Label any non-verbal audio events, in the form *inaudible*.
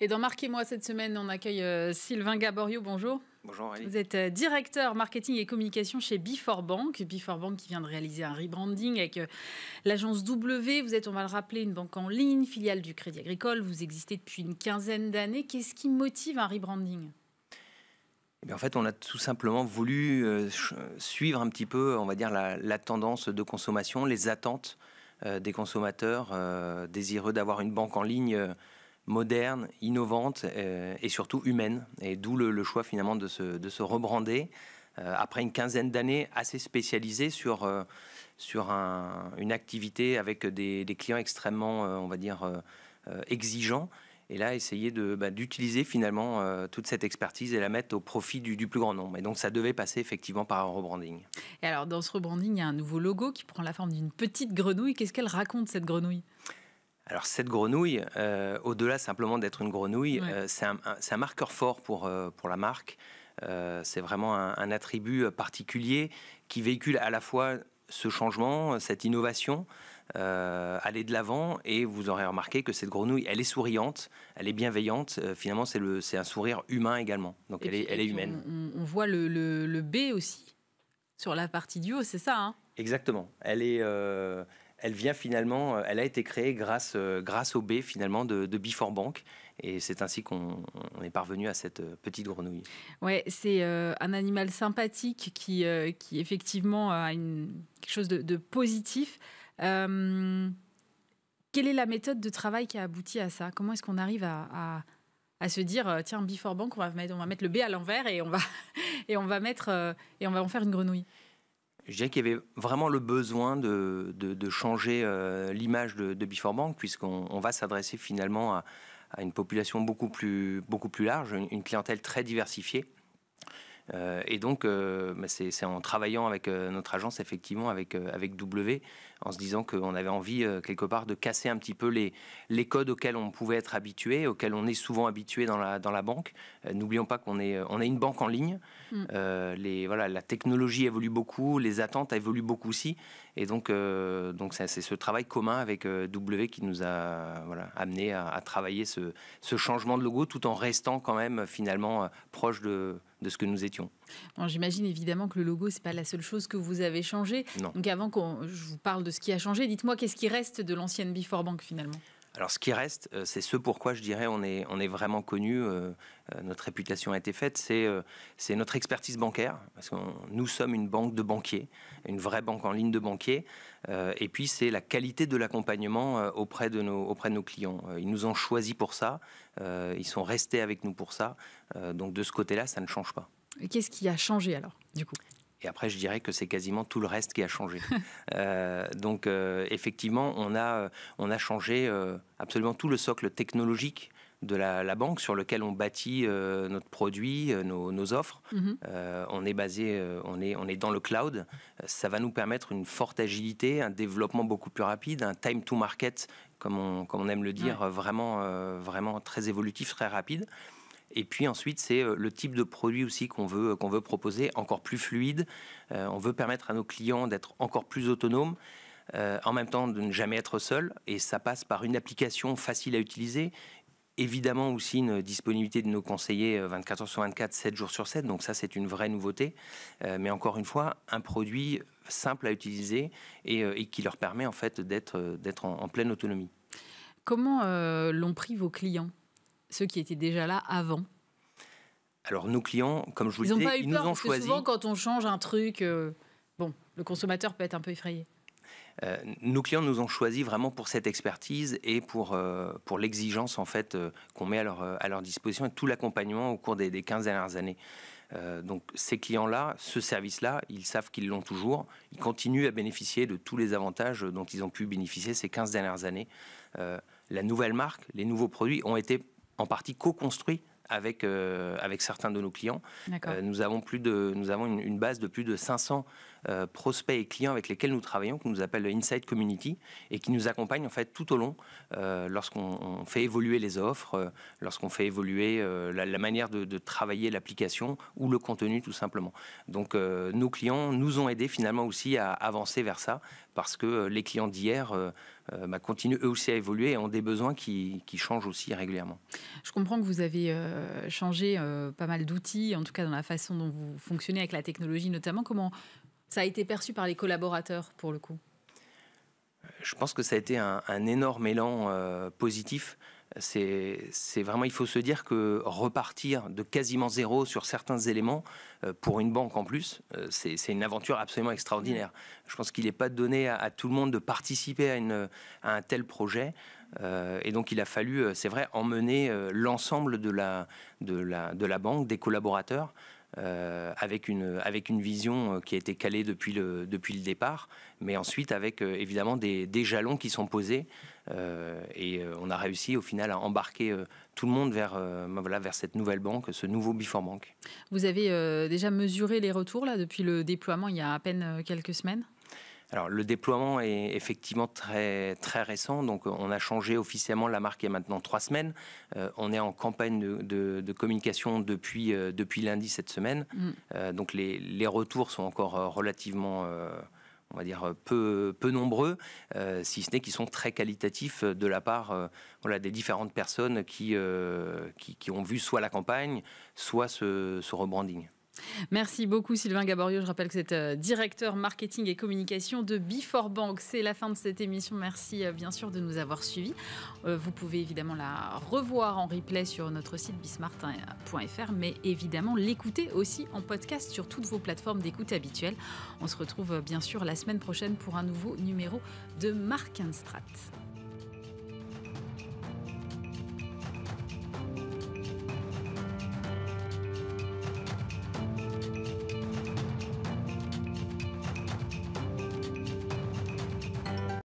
Et dans Marquez-moi cette semaine, on accueille euh, Sylvain Gaborio. Bonjour. Bonjour Aurélie. Vous êtes euh, directeur marketing et communication chez Before Bank. Before Bank qui vient de réaliser un rebranding avec euh, l'agence W. Vous êtes, on va le rappeler, une banque en ligne, filiale du Crédit Agricole. Vous existez depuis une quinzaine d'années. Qu'est-ce qui motive un rebranding eh en fait, on a tout simplement voulu suivre un petit peu, on va dire, la, tendance de consommation, les attentes des consommateurs désireux d'avoir une banque en ligne moderne, innovante euh, et surtout humaine. Et d'où le, choix finalement de se, rebrander euh, après une quinzaine d'années assez spécialisées sur, euh, sur une activité avec des, clients extrêmement, on va dire, exigeants. Et là, essayer bah, d'utiliser finalement toute cette expertise et la mettre au profit du, du, plus grand nombre. Et donc, ça devait passer effectivement par un rebranding. Et alors, dans ce rebranding, il y a un nouveau logo qui prend la forme d'une petite grenouille. Qu'est-ce qu'elle raconte, cette grenouille alors cette grenouille, euh, au-delà simplement d'être une grenouille, euh, c'est un, marqueur fort pour, euh, pour la marque. c'est vraiment un, attribut particulier qui véhicule à la fois ce changement, cette innovation, aller de l'avant. Et vous aurez remarqué que cette grenouille, elle est souriante, elle est bienveillante. finalement, c'est un sourire humain également. Donc elle, est, elle est humaine. On, voit le, le, B aussi sur la partie du haut, c'est ça hein Exactement. Elle est elle vient finalement, euh, elle a été créée grâce, euh, grâce au B finalement de, de Before Bank. Et c'est ainsi qu'on est parvenu à cette euh, petite grenouille. Ouais, c'est un animal sympathique qui, qui effectivement a une, quelque chose de, positif. quelle est la méthode de travail qui a abouti à ça Comment est-ce qu'on arrive à, se dire tiens, Before Bank, on va mettre, on va mettre le B à l'envers et on va *laughs* et on va mettre et on va en faire une grenouille je dirais qu'il y avait vraiment le besoin de, changer euh, l'image de, de, Before Bank, puisqu'on va s'adresser finalement à, une population beaucoup plus, large, une clientèle très diversifiée. Euh, et donc, euh, bah, c'est en travaillant avec euh, notre agence, effectivement, avec, avec W, en se disant qu'on avait envie, quelque part, de casser un petit peu les, les codes auxquels on pouvait être habitué, auxquels on est souvent habitué dans la, dans la banque. N'oublions pas qu'on est, on est une banque en ligne. Mm. les, voilà, la technologie évolue beaucoup, les attentes évoluent beaucoup aussi. Et donc, donc c'est ce travail commun avec W qui nous a voilà, amené à, à travailler ce, ce changement de logo tout en restant quand même finalement proche de de ce que nous étions. J'imagine évidemment que le logo, n'est pas la seule chose que vous avez changé. Donc avant qu'on je vous parle de ce qui a changé, dites-moi qu'est-ce qui reste de l'ancienne Before Bank finalement alors ce qui reste, euh, c'est ce pourquoi je dirais on est, on est vraiment connu, euh, euh, notre réputation a été faite, c'est notre expertise bancaire, parce que nous sommes une banque de banquiers, une vraie banque en ligne de banquiers, et puis c'est la qualité de l'accompagnement auprès, de nos, auprès de nos clients. Ils nous ont choisi pour ça, ils sont restés avec nous pour ça, donc de ce côté-là, ça ne change pas. Qu'est-ce qui a changé alors, du coup et après, je dirais que c'est quasiment tout le reste qui a changé. *laughs* Euh, donc, euh, effectivement, on a, euh, on a changé absolument tout le socle technologique de la, banque sur lequel on bâtit notre produit, nos, offres. Mhm. on est basé, on, est, on est dans le cloud. Ça va nous permettre une forte agilité, un développement beaucoup plus rapide, un time to market, comme on, comme on aime le dire, vraiment, vraiment très évolutif, très rapide. Et puis ensuite, c'est euh, le type de produit aussi qu'on veut, qu'on veut proposer, encore plus fluide. Euh, on veut permettre à nos clients d'être encore plus autonomes. Euh, en même temps, de ne jamais être seul, et ça passe par une application facile à utiliser, évidemment aussi une disponibilité de nos conseillers 24 heures sur 24, 7 jours sur 7. Donc ça, c'est une vraie nouveauté. mais encore une fois, un produit simple à utiliser et, qui leur permet en fait d'être en, en pleine autonomie. Comment l'ont pris vos clients ceux qui étaient déjà là avant Alors, nos clients, comme je vous ils le pas eu ils peur, nous ont choisi. souvent, quand on change un truc, euh, bon, le consommateur peut être un peu effrayé. Euh, nos clients nous ont choisis vraiment pour cette expertise et pour, euh, pour l'exigence en fait qu'on met à leur, à leur disposition et tout l'accompagnement au cours des, des, 15 dernières années. donc ces clients-là, ce service-là, ils savent qu'ils l'ont toujours, ils continuent à bénéficier de tous les avantages dont ils ont pu bénéficier ces 15 dernières années. la nouvelle marque, les nouveaux produits ont été en partie co-construit avec, euh, avec certains de nos clients. Euh, nous avons, plus de, nous avons une, base de plus de 500 euh, prospects et clients avec lesquels nous travaillons, qu'on nous appelle le Inside Community, et qui nous accompagnent en fait tout au long lorsqu'on fait évoluer les offres, lorsqu'on fait évoluer la, manière de, de travailler l'application ou le contenu tout simplement. Donc nos clients nous ont aidés finalement aussi à avancer vers ça, parce que les clients d'hier euh, bah, continuent eux aussi à évoluer et ont des besoins qui, qui changent aussi régulièrement. Je comprends que vous avez euh, changé euh, pas mal d'outils, en tout cas dans la façon dont vous fonctionnez avec la technologie notamment. Comment ça a été perçu par les collaborateurs pour le coup je pense que ça a été un, énorme élan positif c'est vraiment, il faut se dire que repartir de quasiment zéro sur certains éléments euh, pour une banque en plus, euh, c'est une aventure absolument extraordinaire. Mm. Je pense qu'il n'est pas donné à, tout le monde de participer à, un tel projet. Euh, et donc il a fallu, c'est vrai, emmener l'ensemble de la banque, des collaborateurs, euh, avec, une, avec une vision euh, qui a été calée depuis le, depuis le départ, mais ensuite avec euh, évidemment des, jalons qui sont posés. et on a réussi au final à embarquer tout le monde vers, ben voilà, vers cette nouvelle banque, ce nouveau Before Bank. Vous avez déjà mesuré les retours là, depuis le déploiement il y a à peine quelques semaines alors le déploiement est effectivement très, très récent, donc on a changé officiellement la marque il y a maintenant trois semaines. Euh, on est en campagne de, communication depuis, euh, depuis lundi cette semaine, mm. euh, donc les, les, retours sont encore relativement on va dire peu, peu nombreux, si ce n'est qu'ils sont très qualitatifs de la part voilà, des différentes personnes qui, qui, ont vu soit la campagne, soit ce rebranding. Merci beaucoup Sylvain Gaborio. Je rappelle que c'est euh, directeur marketing et communication de Before Bank. C'est la fin de cette émission. Merci euh, bien sûr de nous avoir suivis. Euh, vous pouvez évidemment la revoir en replay sur notre site bismart.fr, mais évidemment l'écouter aussi en podcast sur toutes vos plateformes d'écoute habituelles. On se retrouve bien sûr la semaine prochaine pour un nouveau numéro de Markenstrat.